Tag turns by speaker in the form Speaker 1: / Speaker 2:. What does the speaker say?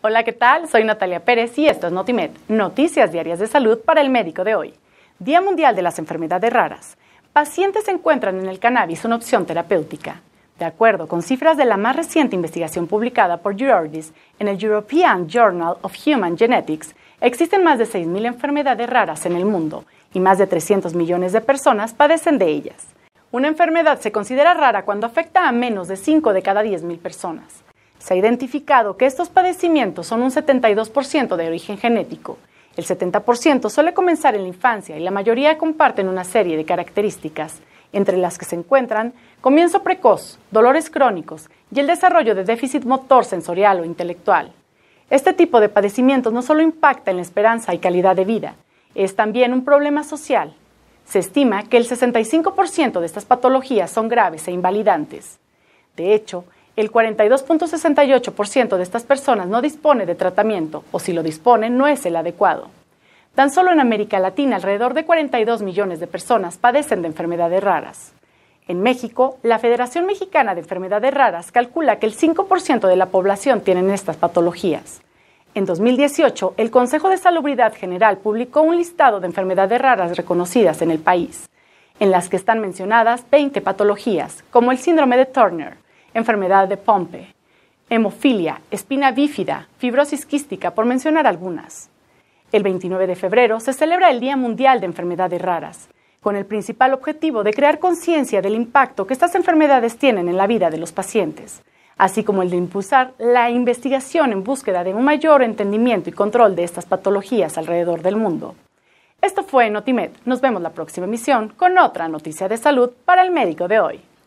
Speaker 1: Hola, ¿qué tal? Soy Natalia Pérez y esto es Notimed, noticias diarias de salud para el médico de hoy. Día Mundial de las Enfermedades Raras. Pacientes encuentran en el cannabis una opción terapéutica. De acuerdo con cifras de la más reciente investigación publicada por Georgis en el European Journal of Human Genetics, existen más de 6.000 enfermedades raras en el mundo y más de 300 millones de personas padecen de ellas. Una enfermedad se considera rara cuando afecta a menos de 5 de cada 10.000 personas. Se ha identificado que estos padecimientos son un 72% de origen genético. El 70% suele comenzar en la infancia y la mayoría comparten una serie de características, entre las que se encuentran comienzo precoz, dolores crónicos y el desarrollo de déficit motor sensorial o intelectual. Este tipo de padecimientos no solo impacta en la esperanza y calidad de vida, es también un problema social. Se estima que el 65% de estas patologías son graves e invalidantes. De hecho, el 42.68% de estas personas no dispone de tratamiento o si lo dispone no es el adecuado. Tan solo en América Latina alrededor de 42 millones de personas padecen de enfermedades raras. En México, la Federación Mexicana de Enfermedades Raras calcula que el 5% de la población tiene estas patologías. En 2018, el Consejo de Salubridad General publicó un listado de enfermedades raras reconocidas en el país, en las que están mencionadas 20 patologías, como el síndrome de Turner, enfermedad de Pompe, hemofilia, espina bífida, fibrosis quística, por mencionar algunas. El 29 de febrero se celebra el Día Mundial de Enfermedades Raras, con el principal objetivo de crear conciencia del impacto que estas enfermedades tienen en la vida de los pacientes, así como el de impulsar la investigación en búsqueda de un mayor entendimiento y control de estas patologías alrededor del mundo. Esto fue Notimed. Nos vemos la próxima emisión con otra noticia de salud para el médico de hoy.